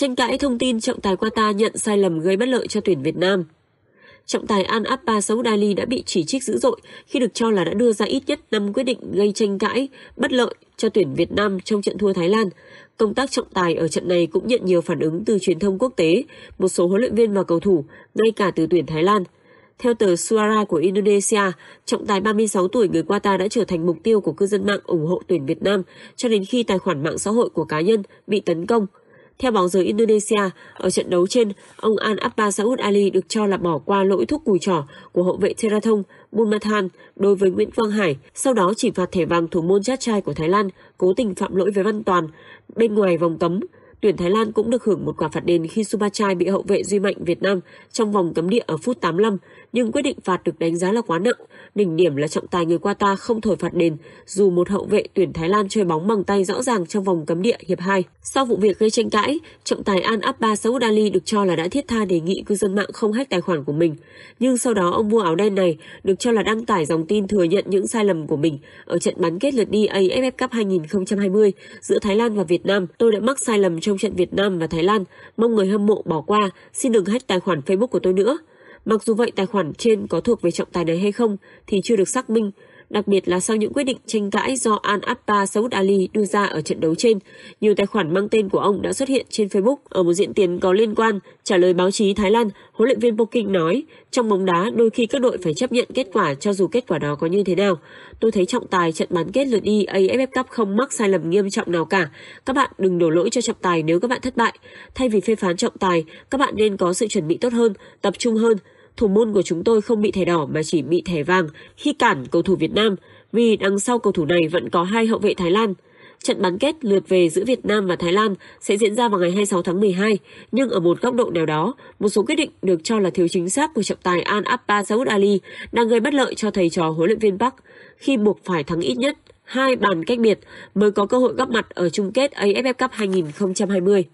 tranh cãi thông tin trọng tài Qatar nhận sai lầm gây bất lợi cho tuyển Việt Nam. Trọng tài An Abba Saudali đã bị chỉ trích dữ dội khi được cho là đã đưa ra ít nhất 5 quyết định gây tranh cãi, bất lợi cho tuyển Việt Nam trong trận thua Thái Lan. Công tác trọng tài ở trận này cũng nhận nhiều phản ứng từ truyền thông quốc tế, một số huấn luyện viên và cầu thủ, ngay cả từ tuyển Thái Lan. Theo tờ Suara của Indonesia, trọng tài 36 tuổi người Qatar đã trở thành mục tiêu của cư dân mạng ủng hộ tuyển Việt Nam cho đến khi tài khoản mạng xã hội của cá nhân bị tấn công – theo báo giới Indonesia, ở trận đấu trên, ông Al Abba Saud Ali được cho là bỏ qua lỗi thúc cùi trỏ của hậu vệ Therathong Bunmathan đối với Nguyễn Quang Hải, sau đó chỉ phạt thẻ vàng thủ môn chát trai của Thái Lan, cố tình phạm lỗi với Văn Toàn bên ngoài vòng cấm. Tuyển Thái Lan cũng được hưởng một quả phạt đền khi Subachai bị hậu vệ Duy Mạnh Việt Nam trong vòng cấm địa ở phút 85 nhưng quyết định phạt được đánh giá là quá nặng. Đỉnh điểm là trọng tài người Qatar không thổi phạt đền, dù một hậu vệ tuyển Thái Lan chơi bóng bằng tay rõ ràng trong vòng cấm địa hiệp 2. Sau vụ việc gây tranh cãi, trọng tài Al Abba Saud Ali được cho là đã thiết tha đề nghị cư dân mạng không hack tài khoản của mình. Nhưng sau đó ông vua áo đen này được cho là đăng tải dòng tin thừa nhận những sai lầm của mình ở trận bán kết lượt đi AFF Cup 2020 giữa Thái Lan và Việt Nam. Tôi đã mắc sai lầm trong trận Việt Nam và Thái Lan. Mong người hâm mộ bỏ qua, xin đừng hack tài khoản Facebook của tôi nữa. Mặc dù vậy tài khoản trên có thuộc về trọng tài này hay không thì chưa được xác minh, đặc biệt là sau những quyết định tranh cãi do Al-Atta Saud Ali đưa ra ở trận đấu trên. Nhiều tài khoản mang tên của ông đã xuất hiện trên Facebook ở một diễn tiến có liên quan. Trả lời báo chí Thái Lan, huấn luyện viên Poking nói, trong bóng đá đôi khi các đội phải chấp nhận kết quả cho dù kết quả đó có như thế nào. Tôi thấy trọng tài trận bán kết lượt đi AFF Cup không mắc sai lầm nghiêm trọng nào cả. Các bạn đừng đổ lỗi cho trọng tài nếu các bạn thất bại. Thay vì phê phán trọng tài, các bạn nên có sự chuẩn bị tốt hơn, tập trung hơn, thủ môn của chúng tôi không bị thẻ đỏ mà chỉ bị thẻ vàng khi cản cầu thủ Việt Nam vì đằng sau cầu thủ này vẫn có hai hậu vệ Thái Lan. Trận bán kết lượt về giữa Việt Nam và Thái Lan sẽ diễn ra vào ngày 26 tháng 12, nhưng ở một góc độ nào đó, một số quyết định được cho là thiếu chính xác của trọng tài Al Abba Saud Ali đang gây bất lợi cho thầy trò huấn luyện viên Park khi buộc phải thắng ít nhất hai bàn cách biệt mới có cơ hội góp mặt ở chung kết AFF Cup 2020.